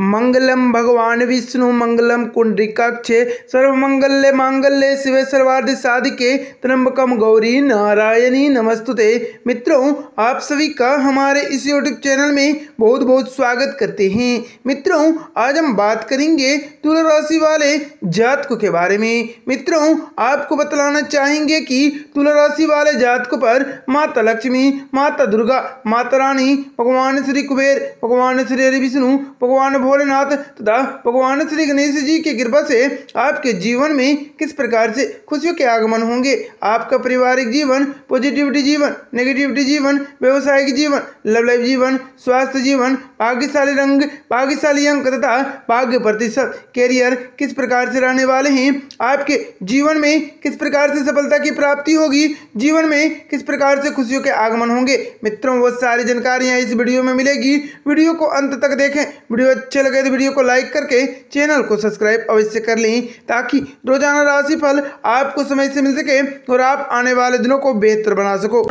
मंगलम भगवान विष्णु मंगलम सर्व मंगल्य मांगल्य शिव सर्वाधि साधिके त्रम्बकम गौरी नारायणी नमस्तुते मित्रों आप सभी का हमारे इस यूट्यूब चैनल में बहुत बहुत स्वागत करते हैं मित्रों आज हम बात करेंगे तुला राशि वाले जातकों के बारे में मित्रों आपको बतलाना चाहेंगे कि तुला राशि वाले जातकों पर माता लक्ष्मी माता दुर्गा माता रानी भगवान श्री कुबेर भगवान श्री हरि विष्णु भगवान भोलेनाथ तथा भगवान श्री गणेश जी की कृपा से आपके जीवन में किस प्रकार से खुशियों के आगमन होंगे आपका पारिवारिक जीवन पॉजिटिविटी जीवन नेगेटिविटी जीवन व्यवसायिक जीवन लव लाइफ जीवन स्वास्थ्य जीवन भाग्यशाली रंग भाग्यशाली अंक तथा भाग्य प्रतिशत कैरियर किस प्रकार से रहने वाले हैं आपके जीवन में किस प्रकार से सफलता की प्राप्ति होगी जीवन में किस प्रकार से खुशियों के आगमन होंगे मित्रों वो सारी जानकारियाँ इस वीडियो में मिलेगी वीडियो को अंत तक देखें वीडियो अच्छा अच्छे लगे तो वीडियो को लाइक करके चैनल को सब्सक्राइब अवश्य कर लें ताकि रोजाना राशि फल आपको समय से मिल सके और आप आने वाले दिनों को बेहतर बना सको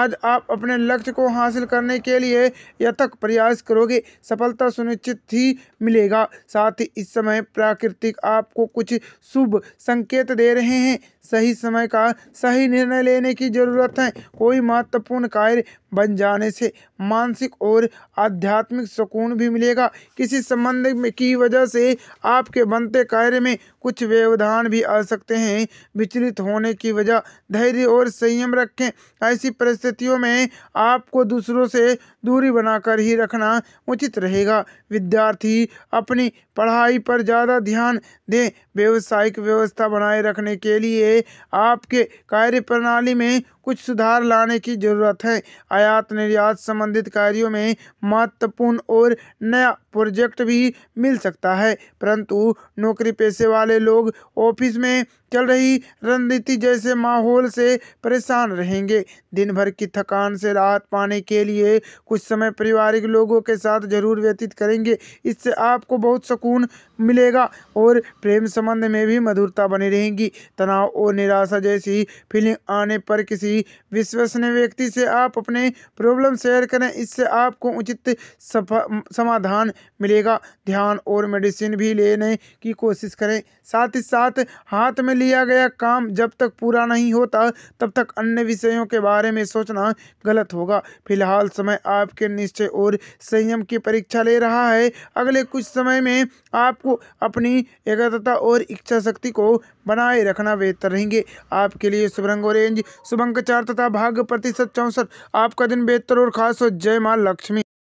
आज आप अपने लक्ष्य को हासिल करने के लिए यथक प्रयास करोगे सफलता सुनिश्चित ही मिलेगा साथ ही इस समय प्राकृतिक आपको कुछ शुभ संकेत दे रहे हैं सही समय का सही निर्णय लेने की ज़रूरत है कोई महत्वपूर्ण कार्य बन जाने से मानसिक और आध्यात्मिक सुकून भी मिलेगा किसी संबंध में की वजह से आपके बनते कार्य में कुछ व्यवधान भी आ सकते हैं विचलित होने की वजह धैर्य और संयम रखें ऐसी परिस्थितियों में आपको दूसरों से दूरी बनाकर ही रखना उचित रहेगा विद्यार्थी अपनी पढ़ाई पर ज़्यादा ध्यान दें व्यवसायिक व्यवस्था बनाए रखने के लिए आपके कार्य प्रणाली में कुछ सुधार लाने की जरूरत है आयात निर्यात संबंधित कार्यों में महत्वपूर्ण और नया प्रोजेक्ट भी मिल सकता है परंतु नौकरी पेशे वाले लोग ऑफिस में चल रही रणनीति जैसे माहौल से परेशान रहेंगे दिन भर की थकान से राहत पाने के लिए कुछ समय पारिवारिक लोगों के साथ जरूर व्यतीत करेंगे इससे आपको बहुत सुकून मिलेगा और प्रेम संबंध में भी मधुरता बनी रहेगी तनाव और निराशा जैसी फीलिंग आने पर किसी विश्वसनीय व्यक्ति से आप अपने प्रॉब्लम शेयर करें इससे आपको उचित समाधान मिलेगा ध्यान और मेडिसिन भी लेने की कोशिश करें साथ ही साथ हाथ में लिया गया काम जब तक पूरा नहीं होता तब तक अन्य विषयों के बारे में सोचना गलत होगा फिलहाल समय आपके निश्चय और संयम की परीक्षा ले रहा है अगले कुछ समय में आपको अपनी एकाग्रता और इच्छा शक्ति को बनाए रखना बेहतर रहेंगे आपके लिए शुभ रंग ऑरेंज शुभ अंक चार तथा भाग्य प्रतिशत चौंसठ आपका दिन बेहतर और खास हो जय माँ लक्ष्मी